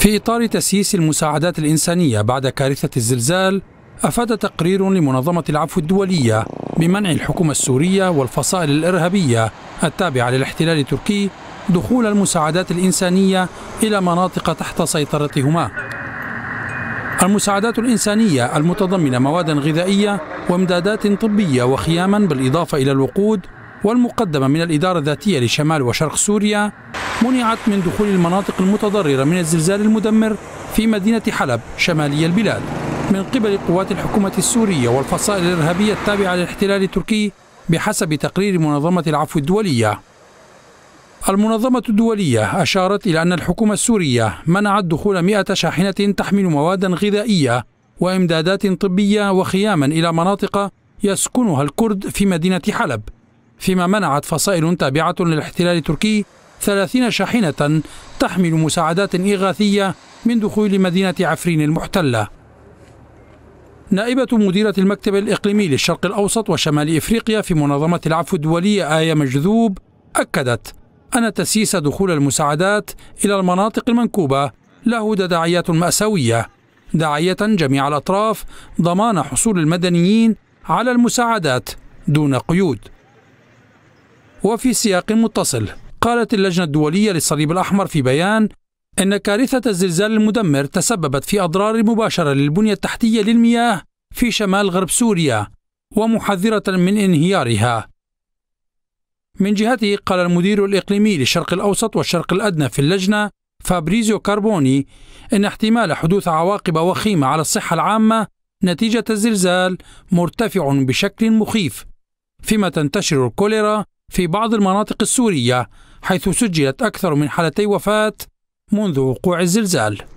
في إطار تسييس المساعدات الإنسانية بعد كارثة الزلزال أفاد تقرير لمنظمة العفو الدولية بمنع الحكومة السورية والفصائل الإرهابية التابعة للاحتلال التركي دخول المساعدات الإنسانية إلى مناطق تحت سيطرتهما المساعدات الإنسانية المتضمنة مواد غذائية وإمدادات طبية وخياما بالإضافة إلى الوقود والمقدمة من الإدارة الذاتية لشمال وشرق سوريا منعت من دخول المناطق المتضررة من الزلزال المدمر في مدينة حلب شمالي البلاد من قبل قوات الحكومة السورية والفصائل الإرهابية التابعة للاحتلال التركي بحسب تقرير منظمة العفو الدولية المنظمة الدولية أشارت إلى أن الحكومة السورية منعت دخول 100 شاحنة تحمل مواد غذائية وإمدادات طبية وخياما إلى مناطق يسكنها الكرد في مدينة حلب فيما منعت فصائل تابعة للاحتلال التركي 30 شاحنة تحمل مساعدات إغاثية من دخول مدينة عفرين المحتلة نائبة مديرة المكتب الإقليمي للشرق الأوسط وشمال إفريقيا في منظمة العفو الدولية آية مجذوب أكدت أن تسييس دخول المساعدات إلى المناطق المنكوبة له تداعيات مأساوية داعية جميع الأطراف ضمان حصول المدنيين على المساعدات دون قيود وفي سياق متصل قالت اللجنة الدولية للصليب الأحمر في بيان إن كارثة الزلزال المدمر تسببت في أضرار مباشرة للبنية التحتية للمياه في شمال غرب سوريا ومحذرة من انهيارها. من جهته قال المدير الإقليمي للشرق الأوسط والشرق الأدنى في اللجنة فابريزيو كاربوني إن احتمال حدوث عواقب وخيمة على الصحة العامة نتيجة الزلزال مرتفع بشكل مخيف، فيما تنتشر الكوليرا في بعض المناطق السورية حيث سجلت أكثر من حالتي وفاة منذ وقوع الزلزال